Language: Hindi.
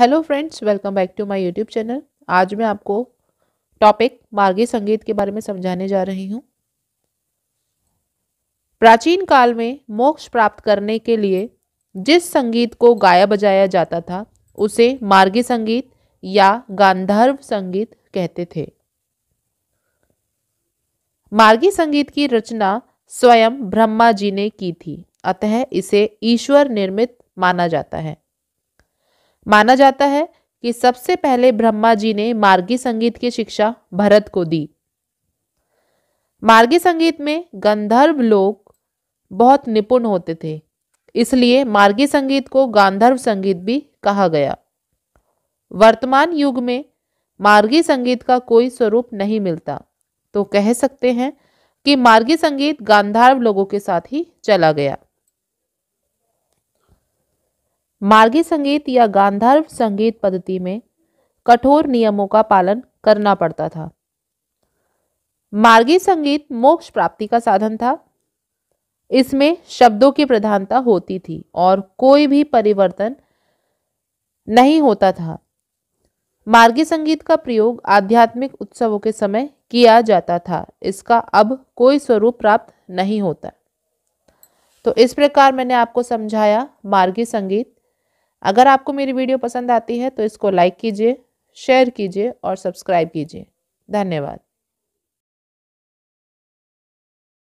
hello friends welcome back to my YouTube channel आज मैं आपको टॉपिक मार्गी संगीत के बारे में समझाने जा रही हूँ प्राचीन काल में मोक्ष प्राप्त करने के लिए जिस संगीत को गाया बजाया जाता था उसे मार्गी संगीत या गांधर्व संगीत कहते थे मार्गी संगीत की रचना स्वयं ब्रह्मा जी ने की थी अतः इसे ईश्वर निर्मित माना जाता है माना जाता है कि सबसे पहले ब्रह्मा जी ने मार्गी संगीत की शिक्षा भरत को दी मार्गी संगीत में गंधर्व लोग बहुत निपुण होते थे इसलिए मार्गी संगीत को गांधर्व संगीत भी कहा गया वर्तमान युग में मार्गी संगीत का कोई स्वरूप नहीं मिलता तो कह सकते हैं कि मार्गी संगीत गांधर्व लोगों के साथ ही चला गया मार्गी संगीत या गांधर्व संगीत पद्धति में कठोर नियमों का पालन करना पड़ता था मार्गी संगीत मोक्ष प्राप्ति का साधन था इसमें शब्दों की प्रधानता होती थी और कोई भी परिवर्तन नहीं होता था मार्गी संगीत का प्रयोग आध्यात्मिक उत्सवों के समय किया जाता था इसका अब कोई स्वरूप प्राप्त नहीं होता तो इस प्रकार मैंने आपको समझाया मार्गी संगीत अगर आपको मेरी वीडियो पसंद आती है तो इसको लाइक कीजिए शेयर कीजिए और सब्सक्राइब कीजिए धन्यवाद